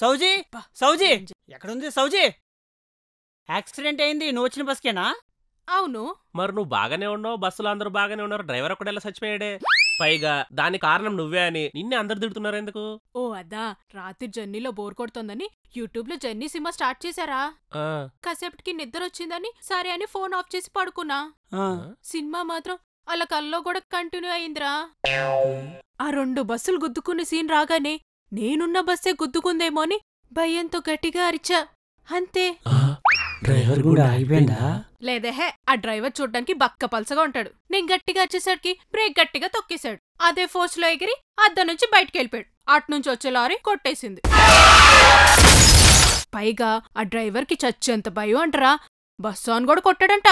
సౌజీ సౌజీ ఎక్కడుంది సౌజీ యాక్సిడెంట్ అయింది నువ్వు వచ్చిన బస్కేనా అవును మరి నువ్వు బాగానే ఉన్నావు బస్సులో అందరూ బాగానే ఉన్నారు డ్రైవర్ ఒకటి ఎలా చచ్చిపోయాడే పైగా దాని కారణం నువ్వే అని నిన్నే అందరు తిడుతున్నారు ఎందుకు ఓ అదా రాత్రి జర్నీలో బోర్ కొడుతోందని యూట్యూబ్ లో జర్నీ సినిమా స్టార్ట్ చేశారా కాసేపటికి నిద్ర వచ్చిందని సరే అని ఫోన్ ఆఫ్ చేసి పడుకున్నా సినిమా మాత్రం అలా కల్లో కూడా కంటిన్యూ అయిందిరా ఆ రెండు బస్సులు గుద్దుకునే సీన్ రాగానే నేనున్న బస్సే గుద్దుకుందేమో అని భయంతో గట్టిగా అరిచా అంతే డ్రైవర్ కూడా ఆగిపోయిందా లేదేహే ఆ డ్రైవర్ చూడ్డానికి బక్క పలసగా ఉంటాడు నేను గట్టిగా వచ్చేసరికి బ్రేక్ గట్టిగా తొక్కేశాడు అదే ఫోర్స్ లో ఎగిరి అద్దం నుంచి బయటికి వెళ్ళిపోయాడు అట్నుంచి వచ్చే లారీ కొట్టేసింది పైగా ఆ డ్రైవర్కి చచ్చేంత భయం అంటరా బస్సు అని కూడా కొట్టాడంట